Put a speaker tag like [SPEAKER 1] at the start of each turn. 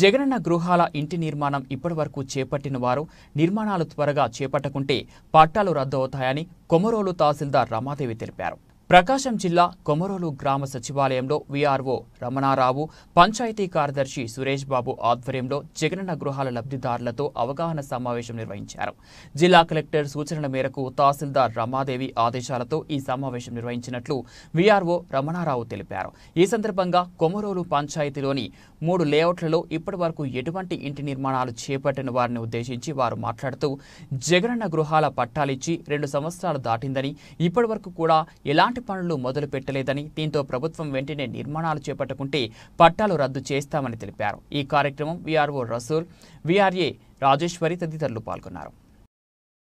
[SPEAKER 1] జగనన్న గృహాల ఇంటి నిర్మాణం ఇప్పటివరకు చేపట్టిన వారు నిర్మాణాలు త్వరగా చేపట్టకుంటే పట్టాలు రద్దు అవుతాయని కొమరోలు తహసీల్దార్ రమాదేవి తెలిపారు ప్రకాశం జిల్లా కొమరోలు గ్రామ సచివాలయంలో వీఆర్ఓ రమణారావు పంచాయతీ కార్యదర్శి సురేష్ బాబు ఆధ్వర్యంలో జగనన్న గృహాల లబ్ధిదారులతో అవగాహన సమావేశం నిర్వహించారు జిల్లా కలెక్టర్ సూచనల మేరకు తహసీల్దార్ రమాదేవి ఆదేశాలతో ఈ సమావేశం నిర్వహించినట్లు వీఆర్ఓ రమణారావు తెలిపారు ఈ సందర్భంగా కొమరోలు పంచాయతీలోని మూడు లేఅవుట్లలో ఇప్పటి వరకు ఎటువంటి ఇంటి నిర్మాణాలు చేపట్టిన వారిని ఉద్దేశించి వారు మాట్లాడుతూ జగనన్న గృహాల పట్టాలిచ్చి రెండు సంవత్సరాలు దాటిందని ఇప్పటి కూడా ఎలాంటి పనులు మొదలు పెట్టలేదని దీంతో ప్రభుత్వం వెంటనే నిర్మాణాలు చేపట్టుకుంటే పట్టాలు రద్దు చేస్తామని తెలిపారు ఈ కార్యక్రమం విఆర్ఓ రసూల్ వీఆర్ఏ రాజేశ్వరి తదితరులు పాల్గొన్నారు